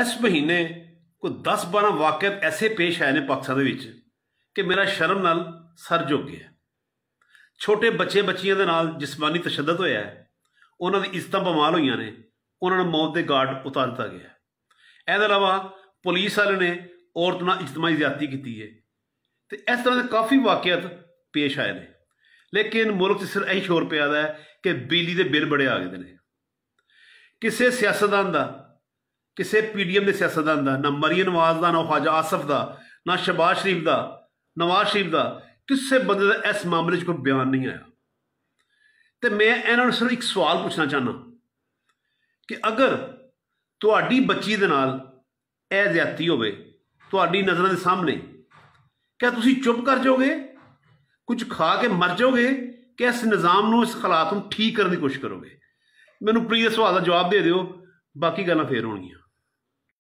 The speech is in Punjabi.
ਇਸ ਮਹੀਨੇ ਕੋ 10-12 ਵਾਕਿਆ ਐਸੇ ਪੇਸ਼ ਆਏ ਨੇ ਪਾਕਿਸਤਾਨ ਦੇ ਵਿੱਚ ਕਿ ਮੇਰਾ ਸ਼ਰਮ ਨਾਲ ਸਰ ਝੁਕ ਗਿਆ ਛੋਟੇ ਬੱਚੇ ਬੱਚੀਆਂ ਦੇ ਨਾਲ ਜਿਸਮਾਨੀ ਤਸ਼ੱਦਦ ਹੋਇਆ ਹੈ ਉਹਨਾਂ ਦੀ ਇਸਤਾਂ ਬਮਾਲ ਹੋਈਆਂ ਨੇ ਉਹਨਾਂ ਨੂੰ ਮੌਤ ਦੇ ਗਾਰਡ ਉਤਾਰ ਦਿੱਤਾ ਗਿਆ ਇਹਦੇ ਇਲਾਵਾ ਪੁਲਿਸ ਵਾਲੇ ਨੇ ਔਰਤ ਨਾਲ ਇਜਤਮਾਈ ਜ਼ਿਆਦਤੀ ਕੀਤੀ ਹੈ ਤੇ ਇਸ ਤਰ੍ਹਾਂ ਦੇ ਕਾਫੀ ਵਾਕਿਆਤ ਪੇਸ਼ ਆਏ ਨੇ ਲੇਕਿਨ ਮੁਲਕ ਤੇ ਸਿਰ ਇਹੀ ਸ਼ੋਰ ਪਿਆਦਾ ਹੈ ਕਿ ਬਿਜਲੀ ਦੇ ਬਿੱਲ ਬੜੇ ਆ ਗਏ ਨੇ ਕਿਸੇ ਸਿਆਸਤਦਾਨ ਦਾ ਕਿਸੇ ਪੀਡੀਐਮ ਦੇ ਸਿਆਸਤਦਾਨ ਦਾ ਨਾ ਮਰੀਨ ਨਵਾਜ਼ ਦਾ ਨਾ ਖਾਜਾ ਆਸਫ ਦਾ ਨਾ ਸ਼ਬਾਸ਼ ਸ਼ਰੀਫ ਦਾ ਨਵਾਜ਼ ਸ਼ਰੀਫ ਦਾ ਕਿਸੇ ਬੰਦੇ ਦਾ ਇਸ ਮਾਮਲੇ 'ਚ ਕੋਈ ਬਿਆਨ ਨਹੀਂ ਆਇਆ ਤੇ ਮੈਂ ਇਹਨਾਂ ਨੂੰ ਸਿਰ ਇੱਕ ਸਵਾਲ ਪੁੱਛਣਾ ਚਾਹਨਾ ਕਿ ਅਗਰ ਤੁਹਾਡੀ ਬੱਚੀ ਦੇ ਨਾਲ ਇਹ ਜ਼ਿਆਤੀ ਹੋਵੇ ਤੁਹਾਡੀ ਨਜ਼ਰਾਂ ਦੇ ਸਾਹਮਣੇ ਕਿਆ ਤੁਸੀਂ ਚੁੱਪ ਕਰ ਜਾਓਗੇ ਕੁਝ ਖਾ ਕੇ ਮਰ ਜਾਓਗੇ ਕਿ ਇਸ ਨਿਜ਼ਾਮ ਨੂੰ ਇਸ ਹਾਲਾਤ ਨੂੰ ਠੀਕ ਕਰਨ ਦੀ ਕੋਸ਼ਿਸ਼ ਕਰੋਗੇ ਮੈਨੂੰ ਪਲੀਜ਼ ਸਵਾਲ ਦਾ ਜਵਾਬ ਦੇ ਦਿਓ ਬਾਕੀ ਗੱਲਾਂ ਫੇਰ ਹੋਣਗੀਆਂ